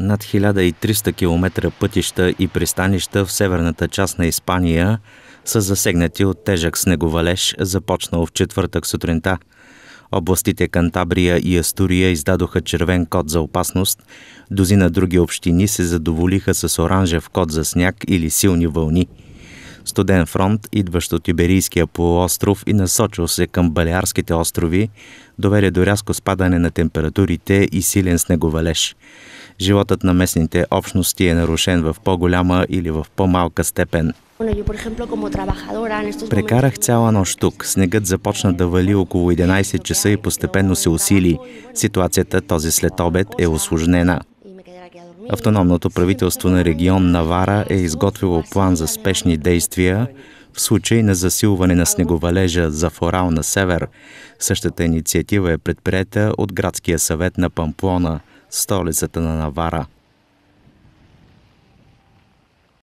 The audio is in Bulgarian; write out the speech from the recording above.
над 1300 км пътища и пристанища в северната част на Испания са засегнати от тежък снеговалеж, започнал в четвъртък сутринта. Областите Кантабрия и Астурия издадоха червен код за опасност, дозина други общини се задоволиха с оранжев код за сняг или силни вълни – студен фронт, идващ от Иберийския полуостров и насочил се към Балиарските острови, доведе до рязко спадане на температурите и силен снеговалеж. Животът на местните общности е нарушен в по-голяма или в по-малка степен. Прекарах цяла нощ тук. Снегът започна да вали около 11 часа и постепенно се усили. Ситуацията този след обед е осложнена. Автономното правителство на регион Навара е изготвило план за спешни действия в случай на засилване на снеговалежа за Форал на север. Същата инициатива е предприета от Градския съвет на Памплона, столицата на Навара.